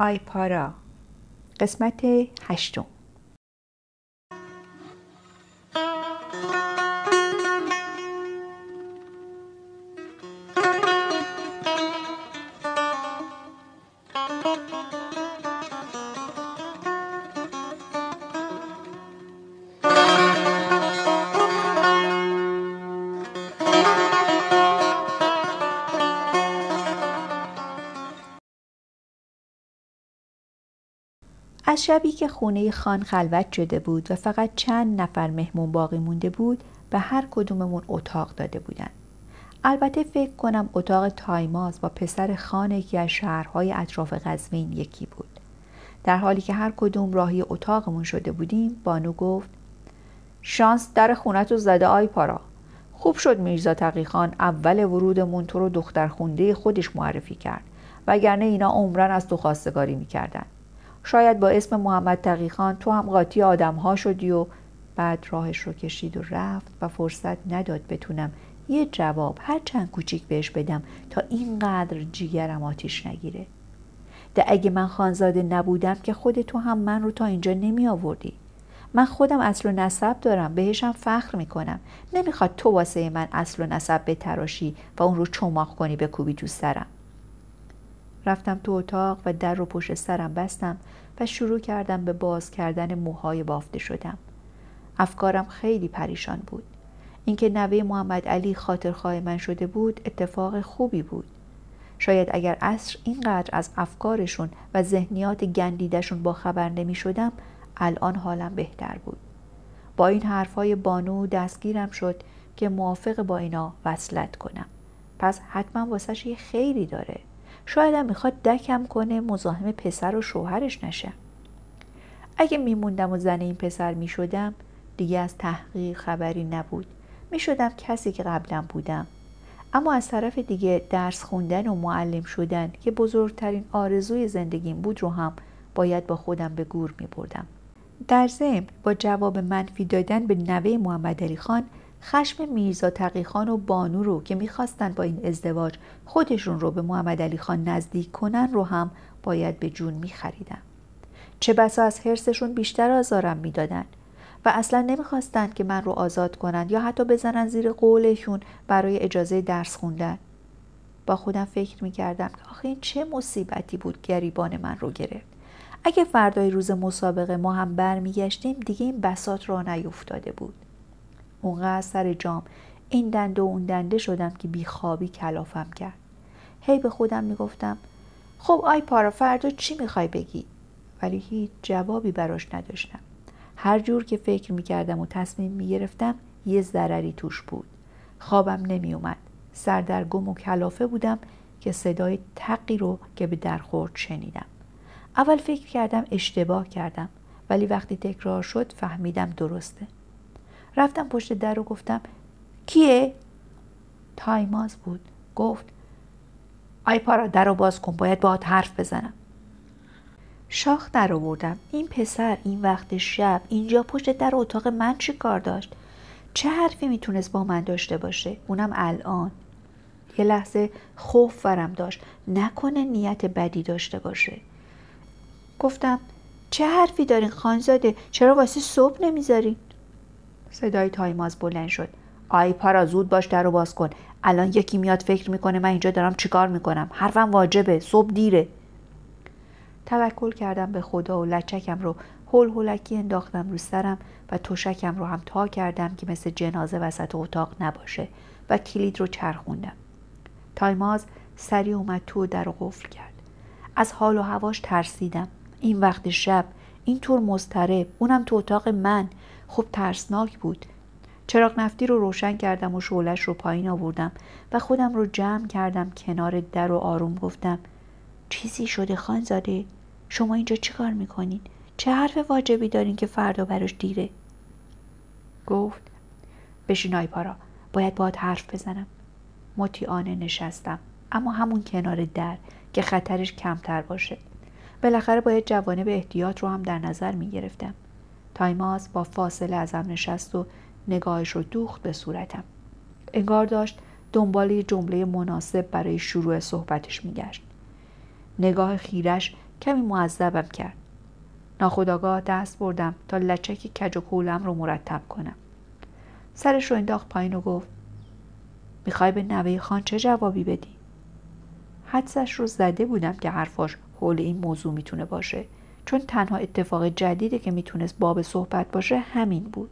آیپارا قسمت هشتم از شبی که خونه خان خلوت شده بود و فقط چند نفر مهمون باقی مونده بود به هر کدوممون اتاق داده بودن. البته فکر کنم اتاق تایماز با پسر خان یکی از شهرهای اطراف قزوین یکی بود. در حالی که هر کدوم راهی اتاقمون شده بودیم بانو گفت شانس در خونت رو زده آی پارا خوب شد میرزا خان اول ورودمون تو رو دختر خونده خودش معرفی کرد وگرنه اینا عمرن از تو خواستگاری میکردن شاید با اسم محمد تقیخان تو هم قاطی آدم ها شدی و بعد راهش رو کشید و رفت و فرصت نداد بتونم یه جواب هر چند کوچیک بهش بدم تا اینقدر جیگرم آتیش نگیره ده اگه من خانزاده نبودم که خود تو هم من رو تا اینجا نمی آوردی من خودم اصل و نسب دارم بهشم فخر میکنم نمیخواد تو واسه من اصل و نسب بتراشی و اون رو چماخ کنی به کوبی تو سرم رفتم تو اتاق و در رو پشت سرم بستم و شروع کردم به باز کردن موهای بافته شدم. افکارم خیلی پریشان بود. اینکه نوه محمد علی خاطرخواه من شده بود اتفاق خوبی بود. شاید اگر اصر اینقدر از افکارشون و ذهنیات گندیدشون با خبر نمی شدم الان حالم بهتر بود. با این حرفای بانو دستگیرم شد که موافق با اینا وصلت کنم. پس حتما واسش یه خیلی داره. شاید هم میخواد دکم کنه مزاحم پسر و شوهرش نشه اگه میموندم و زن این پسر میشدم دیگه از تحقیق خبری نبود میشدم کسی که قبلا بودم اما از طرف دیگه درس خوندن و معلم شدن که بزرگترین آرزوی زندگیم بود رو هم باید با خودم به گور می در ضمن با جواب منفی دادن به نوه محمد علی خان خشم میرزا تقیخان و بانو رو که میخواستن با این ازدواج خودشون رو به محمد علی خان نزدیک کنن رو هم باید به جون میخریدم چه بسا از حرسشون بیشتر آزارم میدادن و اصلا نمیخواستند که من رو آزاد کنند یا حتی بزنن زیر قولشون برای اجازه درس خوندن با خودم فکر میکردم که آخه این چه مصیبتی بود گریبان من رو گرفت اگه فردای روز مسابقه ما هم برمیگشتیم دیگه این بسات را نیفتاده بود اونقدر سر جام این دنده و اون دنده شدم که بیخوابی کلافم کرد هی به خودم میگفتم خب آی پارا فردا چی میخوای بگی ولی هیچ جوابی براش نداشتم هر جور که فکر میکردم و تصمیم میگرفتم یه ضرری توش بود خوابم نمیومد سردرگم و کلافه بودم که صدای تقی رو که به در شنیدم اول فکر کردم اشتباه کردم ولی وقتی تکرار شد فهمیدم درسته رفتم پشت در رو گفتم کیه؟ تایماز بود گفت آی پارا در رو باز کن باید باهات حرف بزنم شاخ در آوردم این پسر این وقت شب اینجا پشت در اتاق من چی کار داشت چه حرفی میتونست با من داشته باشه اونم الان یه لحظه خوف ورم داشت نکنه نیت بدی داشته باشه گفتم چه حرفی دارین خانزاده چرا واسه صبح نمیذارین صدای تایماز بلند شد آی پارا زود باش در رو باز کن الان یکی میاد فکر میکنه من اینجا دارم چیکار میکنم حرفم واجبه صبح دیره توکل کردم به خدا و لچکم رو هول هولکی انداختم رو سرم و تشکم رو هم تا کردم که مثل جنازه وسط اتاق نباشه و کلید رو چرخوندم تایماز سری اومد تو و در قفل کرد از حال و هواش ترسیدم این وقت شب اینطور مضطرب اونم تو اتاق من خب ترسناک بود چراغ نفتی رو روشن کردم و شولش رو پایین آوردم و خودم رو جمع کردم کنار در و آروم گفتم چیزی شده خانزاده شما اینجا چیکار میکنین چه حرف واجبی دارین که فردا براش دیره گفت بشین آیپارا باید باید حرف بزنم مطیعانه نشستم اما همون کنار در که خطرش کمتر باشه بالاخره باید به احتیاط رو هم در نظر می گرفتم. تایماس با فاصله هم نشست و نگاهش رو دوخت به صورتم. انگار داشت دنبال یه جمله مناسب برای شروع صحبتش میگشت. نگاه خیرش کمی معذبم کرد. ناخداگاه دست بردم تا لچک کج و کولم رو مرتب کنم. سرش رو انداخت پایین و گفت میخوای به نوه خان چه جوابی بدی؟ حدسش رو زده بودم که حرفاش حول این موضوع میتونه باشه چون تنها اتفاق جدیدی که میتونست باب صحبت باشه همین بود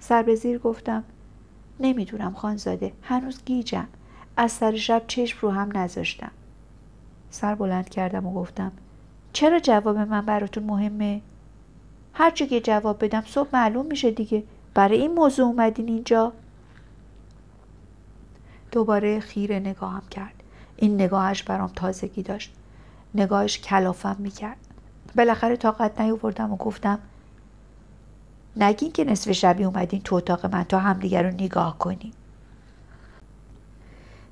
سر به زیر گفتم نمیدونم خانزاده هنوز گیجم از سر شب چشم رو هم نذاشتم سر بلند کردم و گفتم چرا جواب من براتون مهمه هرچی که جواب بدم صبح معلوم میشه دیگه برای این موضوع اومدین اینجا دوباره خیره نگاهم کرد این نگاهش برام تازگی داشت نگاهش کلافم میکرد بالاخره طاقت نیاوردم و گفتم نگین که نصف شبی اومدین تو اتاق من تا همدیگر رو نگاه کنی.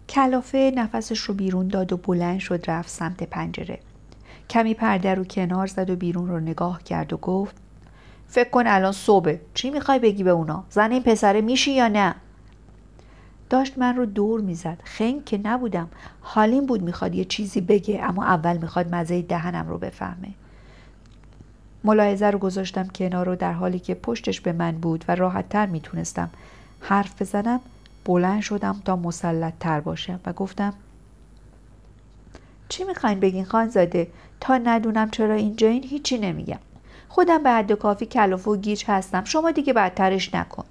کلافه نفسش رو بیرون داد و بلند شد رفت سمت پنجره کمی پرده رو کنار زد و بیرون رو نگاه کرد و گفت فکر کن الان صبح چی میخوای بگی به اونا زن این پسره میشی یا نه داشت من رو دور میزد خنگ که نبودم حالیم بود میخواد یه چیزی بگه اما اول میخواد مزه دهنم رو بفهمه ملاحظه رو گذاشتم کنار رو در حالی که پشتش به من بود و راحتتر میتونستم حرف بزنم بلند شدم تا مسلط تر باشم و گفتم چی میخواین بگین خانزاده تا ندونم چرا اینجا این هیچی نمیگم خودم به حد کافی کلاف و گیج هستم شما دیگه بدترش نکن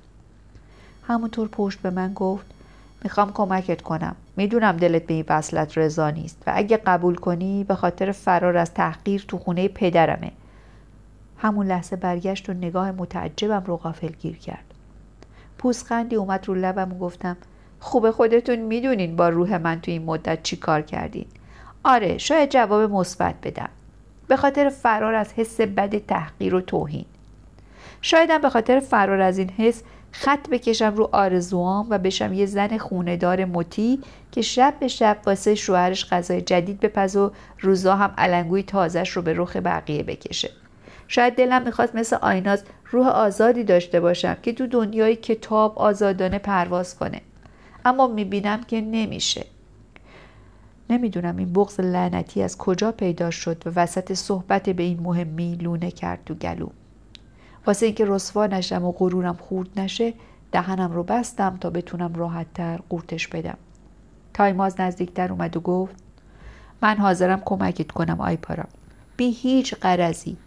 همونطور پشت به من گفت میخوام کمکت کنم میدونم دلت به این وصلت رضا نیست و اگه قبول کنی به خاطر فرار از تحقیر تو خونه پدرمه همون لحظه برگشت و نگاه متعجبم رو غافل گیر کرد پوسخندی اومد رو لبم و گفتم خوب خودتون میدونین با روح من تو این مدت چی کار کردین آره شاید جواب مثبت بدم به خاطر فرار از حس بد تحقیر و توهین شایدم به خاطر فرار از این حس خط بکشم رو آرزوام و بشم یه زن خوندار مطی که شب به شب واسه شوهرش غذای جدید بپز و روزا هم علنگوی تازش رو به رخ بقیه بکشه شاید دلم میخواست مثل آیناز روح آزادی داشته باشم که تو دنیای کتاب آزادانه پرواز کنه اما میبینم که نمیشه نمیدونم این بغض لعنتی از کجا پیدا شد و وسط صحبت به این مهمی لونه کرد تو گلوم واسه اینکه رسوا نشم و غرورم خورد نشه دهنم رو بستم تا بتونم راحتتر قورتش بدم تایماز نزدیکتر اومد و گفت من حاضرم کمکت کنم آیپارا بی هیچ قرضی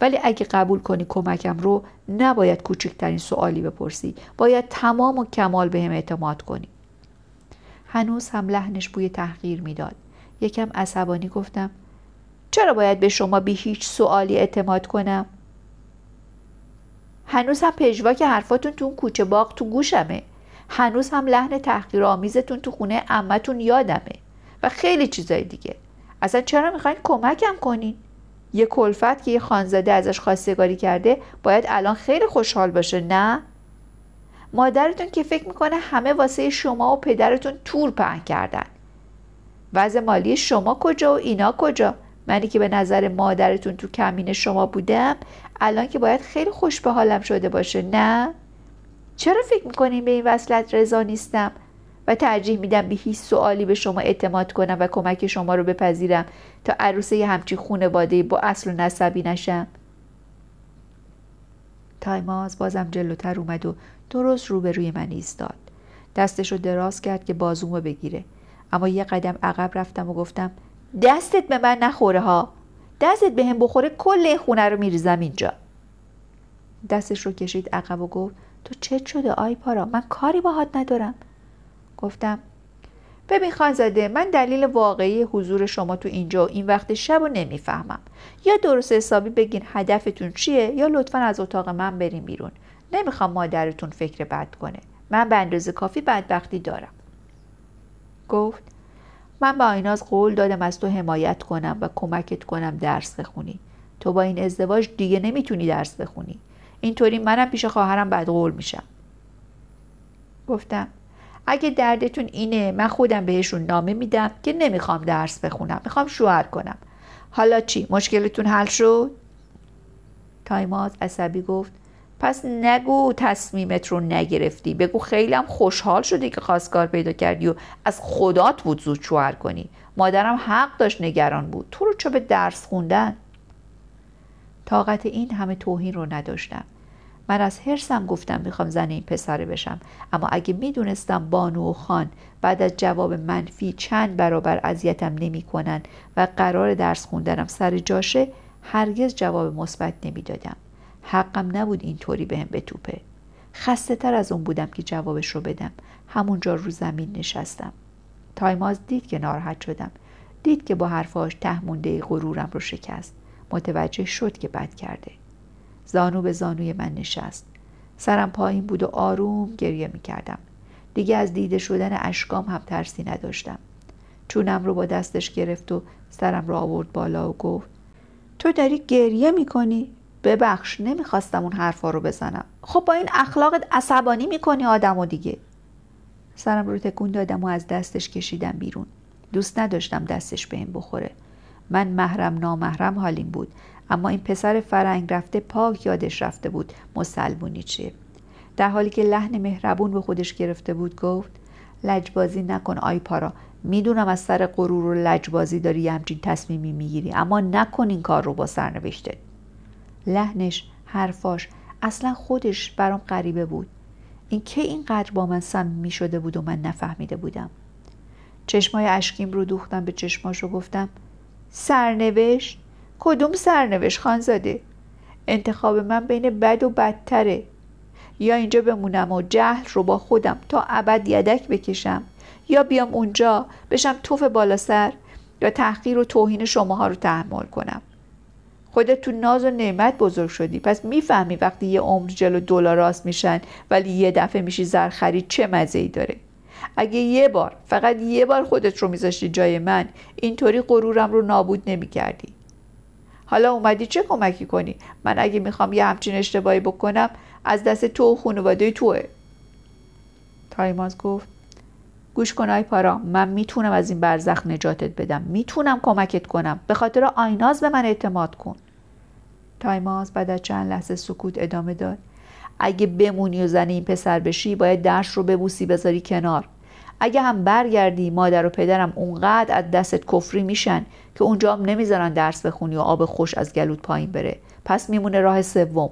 ولی اگه قبول کنی کمکم رو نباید کوچکترین سوالی بپرسی باید تمام و کمال به هم اعتماد کنی هنوز هم لحنش بوی تحقیر میداد یکم عصبانی گفتم چرا باید به شما بی هیچ سوالی اعتماد کنم هنوز هم پژواک حرفاتون تو اون کوچه باغ تو گوشمه هنوز هم لحن تحقیرآمیزتون تو خونه عمتون یادمه و خیلی چیزای دیگه اصلا چرا میخواین کمکم کنین یه کلفت که یه خانزاده ازش خواستگاری کرده باید الان خیلی خوشحال باشه نه مادرتون که فکر میکنه همه واسه شما و پدرتون تور پهن کردن وضع مالی شما کجا و اینا کجا منی که به نظر مادرتون تو کمین شما بودم الان که باید خیلی خوش به حالم شده باشه نه چرا فکر میکنین به این وصلت رضا نیستم و ترجیح میدم به هیچ سوالی به شما اعتماد کنم و کمک شما رو بپذیرم تا عروسه همچی خونواده با اصل و نسبی نشم تایماز بازم جلوتر اومد و درست روبروی من ایستاد دستش رو دراز کرد که بازومو بگیره اما یه قدم عقب رفتم و گفتم دستت به من نخوره ها دستت به هم بخوره کل خونه رو میریزم اینجا دستش رو کشید عقب و گفت تو چه شده آی پارا من کاری باهات ندارم گفتم ببین خانزاده من دلیل واقعی حضور شما تو اینجا و این وقت شب رو نمیفهمم یا درست حسابی بگین هدفتون چیه یا لطفا از اتاق من بریم بیرون نمیخوام مادرتون فکر بد کنه من به اندازه کافی بدبختی دارم گفت من به آیناز قول دادم از تو حمایت کنم و کمکت کنم درس بخونی تو با این ازدواج دیگه نمیتونی درس بخونی اینطوری منم پیش خواهرم قول میشم گفتم اگه دردتون اینه من خودم بهشون نامه میدم که نمیخوام درس بخونم میخوام شوهر کنم حالا چی مشکلتون حل شد تایماز عصبی گفت پس نگو تصمیمت رو نگرفتی بگو خیلی هم خوشحال شدی که کار پیدا کردی و از خدات بود زود شوهر کنی مادرم حق داشت نگران بود تو رو چه به درس خوندن طاقت این همه توهین رو نداشتم من از حرسم گفتم میخوام زن این پسره بشم اما اگه میدونستم بانو و خان بعد از جواب منفی چند برابر اذیتم نمیکنن و قرار درس خوندنم سر جاشه هرگز جواب مثبت نمیدادم حقم نبود اینطوری بهم به بتوپه خسته تر از اون بودم که جوابش رو بدم همونجا رو زمین نشستم تایماز دید که ناراحت شدم دید که با حرفاش تهمونده غرورم رو شکست متوجه شد که بد کرده زانو به زانوی من نشست سرم پایین بود و آروم گریه می کردم. دیگه از دیده شدن اشکام هم ترسی نداشتم چونم رو با دستش گرفت و سرم رو آورد بالا و گفت تو داری گریه می کنی؟ ببخش نمیخواستم اون حرفا رو بزنم خب با این اخلاقت عصبانی میکنی آدم و دیگه سرم رو تکون دادم و از دستش کشیدم بیرون دوست نداشتم دستش به این بخوره من محرم نامحرم حالیم بود اما این پسر فرنگ رفته پاک یادش رفته بود مسلمونی چیه در حالی که لحن مهربون به خودش گرفته بود گفت لجبازی نکن آی پارا میدونم از سر غرور و لجبازی داری همچین تصمیمی میگیری اما نکن این کار رو با سرنوشتت لحنش حرفاش اصلا خودش برام غریبه بود این که اینقدر با من می شده بود و من نفهمیده بودم چشمای اشکیم رو دوختم به چشماش و گفتم سرنوشت کدوم سرنوشت خانزاده انتخاب من بین بد و بدتره یا اینجا بمونم و جهل رو با خودم تا ابد یدک بکشم یا بیام اونجا بشم توف بالا سر یا تحقیر و توهین شماها رو تحمل کنم خودت تو ناز و نعمت بزرگ شدی پس میفهمی وقتی یه عمر جلو دلار راست میشن ولی یه دفعه میشی خرید چه مزه ای داره اگه یه بار فقط یه بار خودت رو میذاشتی جای من اینطوری غرورم رو نابود نمیکردی حالا اومدی چه کمکی کنی من اگه میخوام یه همچین اشتباهی بکنم از دست تو و خانواده توه تایماز گفت گوش کن آی پارا من میتونم از این برزخ نجاتت بدم میتونم کمکت کنم به خاطر آیناز به من اعتماد کن تایماس بعد از چند لحظه سکوت ادامه داد اگه بمونی و زن این پسر بشی باید درش رو ببوسی بذاری کنار اگه هم برگردی مادر و پدرم اونقدر از دستت کفری میشن که اونجا هم نمیذارن درس بخونی و آب خوش از گلود پایین بره پس میمونه راه سوم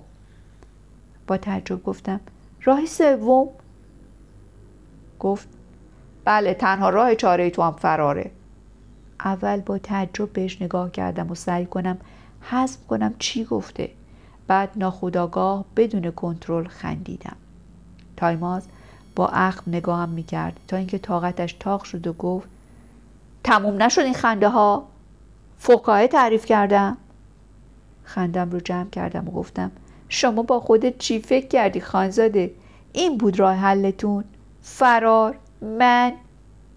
با تعجب گفتم راه سوم گفت بله تنها راه چاره تو هم فراره اول با تعجب بهش نگاه کردم و سعی کنم حذف کنم چی گفته بعد ناخداگاه بدون کنترل خندیدم تایماز با اخم نگاهم میکرد تا اینکه طاقتش تاق شد و گفت تموم نشد این خنده ها فوکاهه تعریف کردم خندم رو جمع کردم و گفتم شما با خودت چی فکر کردی خانزاده این بود راه حلتون فرار من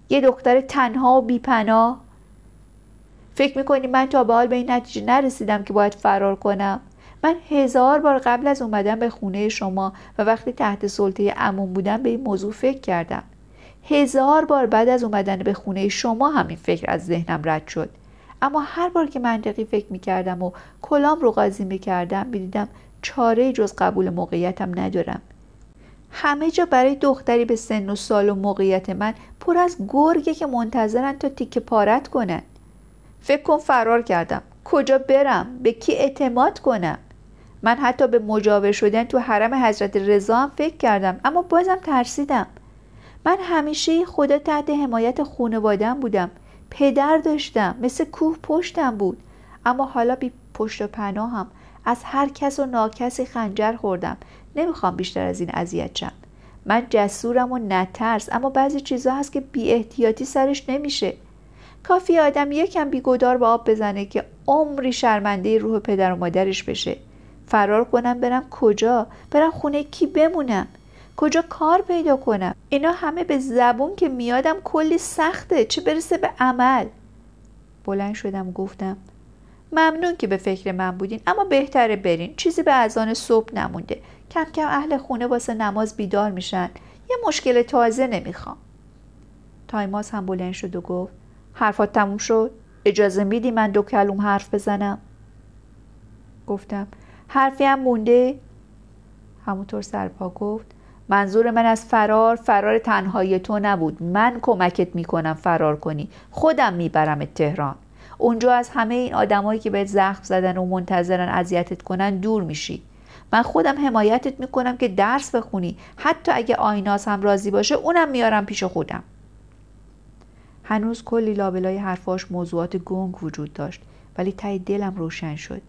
یه دختر تنها و بیپناه فکر میکنی من تا به حال به این نتیجه نرسیدم که باید فرار کنم من هزار بار قبل از اومدن به خونه شما و وقتی تحت سلطه امون بودم به این موضوع فکر کردم هزار بار بعد از اومدن به خونه شما همین فکر از ذهنم رد شد اما هر بار که منطقی فکر میکردم و کلام رو قاضی میکردم میدیدم چاره جز قبول موقعیتم ندارم همه جا برای دختری به سن و سال و موقعیت من پر از گرگه که منتظرن تا تیک پارت کنند فکر کن فرار کردم کجا برم به کی اعتماد کنم من حتی به مجاور شدن تو حرم حضرت رضا هم فکر کردم اما بازم ترسیدم من همیشه خدا تحت حمایت خانوادم بودم پدر داشتم مثل کوه پشتم بود اما حالا بی پشت و هم از هر کس و ناکسی خنجر خوردم نمیخوام بیشتر از این اذیت شم من جسورم و نترس اما بعضی چیزها هست که بی احتیاطی سرش نمیشه کافی آدم یکم بیگدار به آب بزنه که عمری شرمنده روح پدر و مادرش بشه فرار کنم برم کجا برم خونه کی بمونم کجا کار پیدا کنم اینا همه به زبون که میادم کلی سخته چه برسه به عمل بلند شدم گفتم ممنون که به فکر من بودین اما بهتره برین چیزی به اذان صبح نمونده کم کم اهل خونه واسه نماز بیدار میشن یه مشکل تازه نمیخوام تایماس هم بلند شد و گفت حرفات تموم شد اجازه میدی من دو کلوم حرف بزنم گفتم حرفی هم مونده همونطور سرپا گفت منظور من از فرار فرار تنهایی تو نبود من کمکت میکنم فرار کنی خودم میبرم تهران اونجا از همه این آدمایی که بهت زخم زدن و منتظرن اذیتت کنن دور میشی من خودم حمایتت میکنم که درس بخونی حتی اگه آیناز هم راضی باشه اونم میارم پیش خودم هنوز کلی لابلای حرفاش موضوعات گنگ وجود داشت ولی تای دلم روشن شد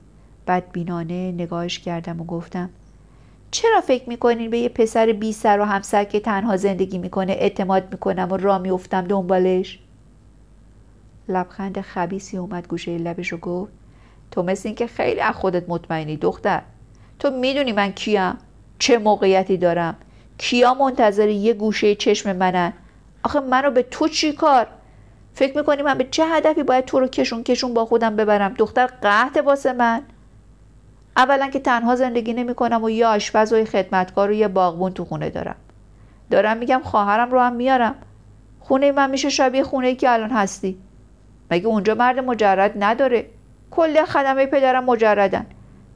بعد بینانه نگاهش کردم و گفتم چرا فکر میکنین به یه پسر بی سر و همسر که تنها زندگی میکنه اعتماد میکنم و را میافتم دنبالش لبخند خبیسی اومد گوشه لبش و گفت تو مثل که خیلی از خودت مطمئنی دختر تو میدونی من کیم چه موقعیتی دارم کیا منتظر یه گوشه چشم منن آخه منو به تو چی کار فکر میکنی من به چه هدفی باید تو رو کشون کشون با خودم ببرم دختر قهت واسه من اولا که تنها زندگی نمیکنم و یه آشپز و یه خدمتکار و یه باغبون تو خونه دارم دارم میگم خواهرم رو هم میارم خونه من میشه شبیه خونه ای که الان هستی مگه اونجا مرد مجرد نداره کل خدمه پدرم مجردن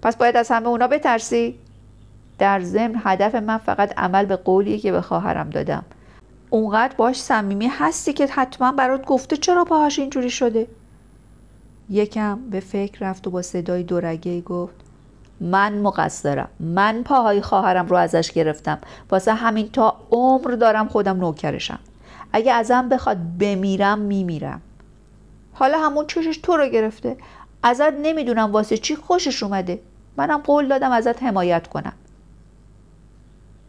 پس باید از همه اونا بترسی در ضمن هدف من فقط عمل به قولیه که به خواهرم دادم اونقدر باش صمیمی هستی که حتما برات گفته چرا پاهاش اینجوری شده یکم به فکر رفت و با صدای دورگه گفت من مقصرم من پاهای خواهرم رو ازش گرفتم واسه همین تا عمر دارم خودم نوکرشم اگه ازم بخواد بمیرم میمیرم حالا همون چشش تو رو گرفته ازت نمیدونم واسه چی خوشش اومده منم قول دادم ازت حمایت کنم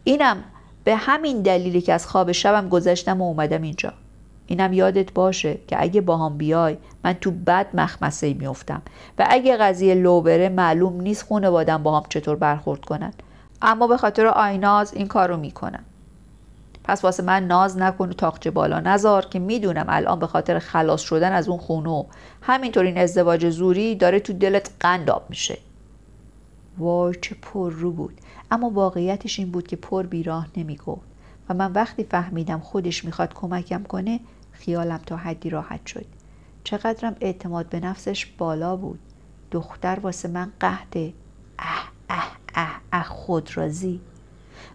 اینم به همین دلیلی که از خواب شبم گذشتم و اومدم اینجا اینم یادت باشه که اگه باهام بیای من تو بد مخمسه میفتم و اگه قضیه لوبره معلوم نیست با باهام چطور برخورد کنن اما به خاطر آیناز این کارو میکنم پس واسه من ناز نکن و تاخچه بالا نزار که میدونم الان به خاطر خلاص شدن از اون خونو همینطور این ازدواج زوری داره تو دلت قنداب میشه وای چه پر رو بود اما واقعیتش این بود که پر بیراه گفت و من وقتی فهمیدم خودش میخواد کمکم کنه خیالم تا حدی راحت شد چقدرم اعتماد به نفسش بالا بود دختر واسه من قهده اه اه اه اه خود رازی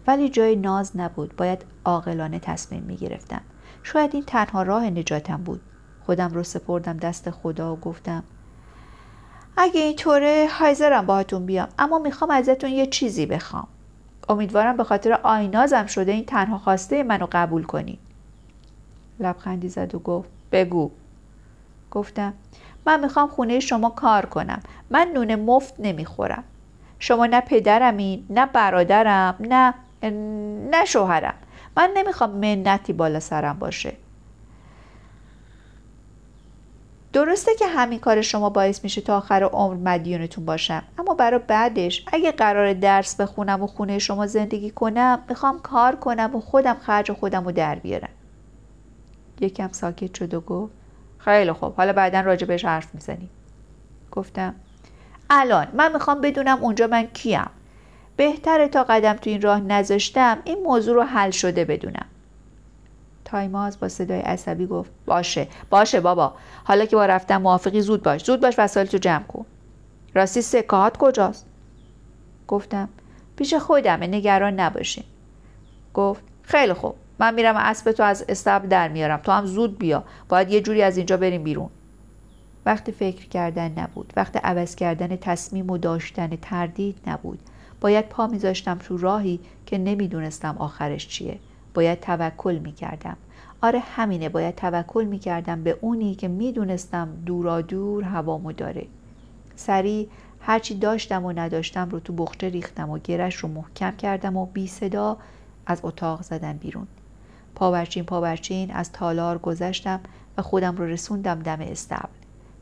ولی جای ناز نبود باید عاقلانه تصمیم میگرفتم شاید این تنها راه نجاتم بود خودم رو سپردم دست خدا و گفتم اگه اینطوره حاضرم باهاتون بیام اما میخوام ازتون یه چیزی بخوام امیدوارم به خاطر آینازم شده این تنها خواسته منو قبول کنین لبخندی زد و گفت بگو گفتم من میخوام خونه شما کار کنم من نون مفت نمیخورم شما نه پدرمین نه برادرم نه نه شوهرم من نمیخوام منتی بالا سرم باشه درسته که همین کار شما باعث میشه تا آخر عمر مدیونتون باشم اما برای بعدش اگه قرار درس بخونم و خونه شما زندگی کنم میخوام کار کنم و خودم خرج خودم رو در بیارم یکم ساکت شد و گفت خیلی خوب حالا بعدا بهش حرف میزنیم گفتم الان من میخوام بدونم اونجا من کیم بهتره تا قدم تو این راه نذاشتم این موضوع رو حل شده بدونم تایماز با صدای عصبی گفت باشه باشه بابا حالا که با رفتن موافقی زود باش زود باش وسایل تو جمع کن راستی سکهات کجاست گفتم پیش خودمه نگران نباشین گفت خیلی خوب من میرم اسب تو از استبل در میارم تو هم زود بیا باید یه جوری از اینجا بریم بیرون وقت فکر کردن نبود وقت عوض کردن تصمیم و داشتن تردید نبود باید پا میذاشتم تو راهی که نمیدونستم آخرش چیه باید توکل می کردم. آره همینه باید توکل می کردم به اونی که می دونستم دورا دور هوامو داره. سریع هرچی داشتم و نداشتم رو تو بخچه ریختم و گرش رو محکم کردم و بی صدا از اتاق زدم بیرون. پاورچین پاورچین از تالار گذشتم و خودم رو رسوندم دم استبل.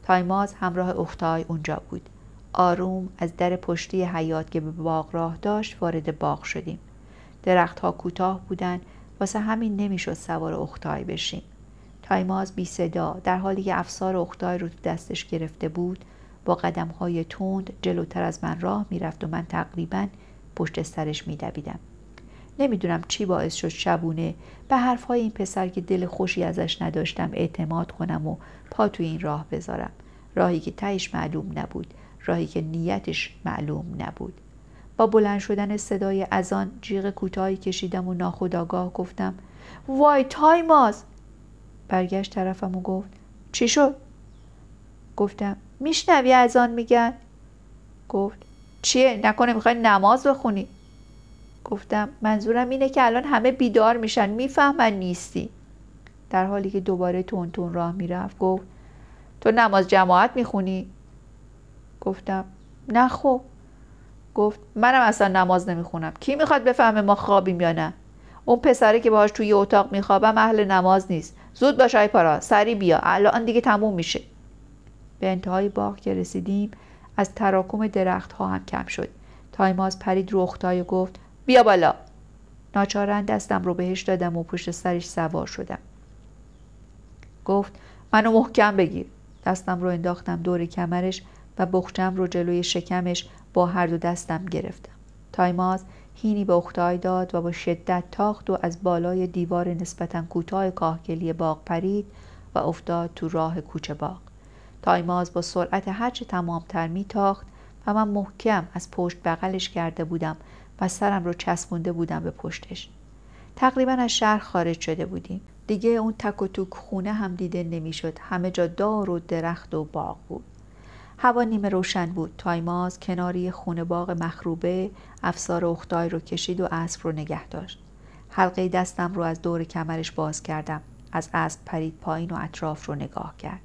تایماز همراه اختای اونجا بود. آروم از در پشتی حیات که به باغ راه داشت وارد باغ شدیم. درختها کوتاه بودند واسه همین نمیشد سوار اختای بشیم تایماز بی صدا در حالی که افسار اختای رو دستش گرفته بود با قدم های تند جلوتر از من راه میرفت و من تقریبا پشت سرش میدویدم نمیدونم چی باعث شد شبونه به های این پسر که دل خوشی ازش نداشتم اعتماد کنم و پا تو این راه بذارم راهی که تهش معلوم نبود راهی که نیتش معلوم نبود با بلند شدن صدای از آن جیغ کوتاهی کشیدم و ناخداگاه گفتم وای تایماز برگشت طرفم و گفت چی شد گفتم میشنوی از آن میگن گفت چیه نکنه میخوای نماز بخونی گفتم منظورم اینه که الان همه بیدار میشن میفهمن نیستی در حالی که دوباره تون تون راه میرفت گفت تو نماز جماعت میخونی گفتم نه خب گفت منم اصلا نماز نمیخونم کی میخواد بفهمه ما خوابیم یا نه اون پسره که باهاش توی اتاق میخوابم اهل نماز نیست زود باش آی پارا سری بیا الان دیگه تموم میشه به انتهای باغ که رسیدیم از تراکم درخت ها هم کم شد تایماز پرید رو اختای و گفت بیا بالا ناچارن دستم رو بهش دادم و پشت سرش سوار شدم گفت منو محکم بگیر دستم رو انداختم دور کمرش و بخچم رو جلوی شکمش با هر دو دستم گرفتم تایماز هینی به اختای داد و با شدت تاخت و از بالای دیوار نسبتا کوتاه کاهکلی باغ پرید و افتاد تو راه کوچه باغ تایماز با سرعت هرچه تمامتر میتاخت و من محکم از پشت بغلش کرده بودم و سرم رو چسبونده بودم به پشتش تقریبا از شهر خارج شده بودیم دیگه اون تک و توک خونه هم دیده نمیشد همه جا دار و درخت و باغ بود هوا نیمه روشن بود تایماز کناری خونه باغ مخروبه افسار اختای رو کشید و اسب رو نگه داشت حلقه دستم رو از دور کمرش باز کردم از اسب پرید پایین و اطراف رو نگاه کرد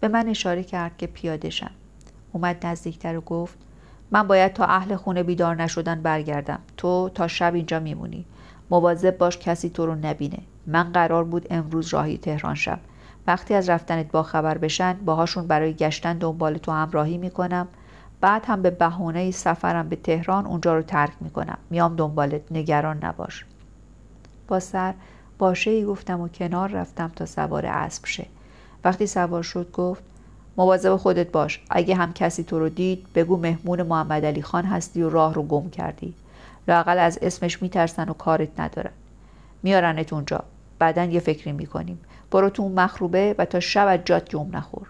به من اشاره کرد که پیاده شم اومد نزدیکتر و گفت من باید تا اهل خونه بیدار نشدن برگردم تو تا شب اینجا میمونی مواظب باش کسی تو رو نبینه من قرار بود امروز راهی تهران شم وقتی از رفتنت باخبر بشن باهاشون برای گشتن دنبال تو همراهی میکنم بعد هم به بهانه سفرم به تهران اونجا رو ترک میکنم میام دنبالت نگران نباش با سر باشه ای گفتم و کنار رفتم تا سوار اسب شه وقتی سوار شد گفت مواظب خودت باش اگه هم کسی تو رو دید بگو مهمون محمد علی خان هستی و راه رو گم کردی لاقل از اسمش میترسن و کارت ندارن میارنت اونجا بعدا یه فکری میکنیم برو تو مخروبه و تا شب از جات جمع نخور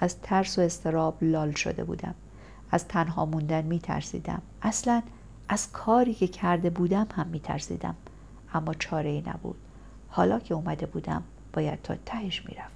از ترس و استراب لال شده بودم از تنها موندن میترسیدم اصلا از کاری که کرده بودم هم میترسیدم اما چاره ای نبود حالا که اومده بودم باید تا تهش میرفت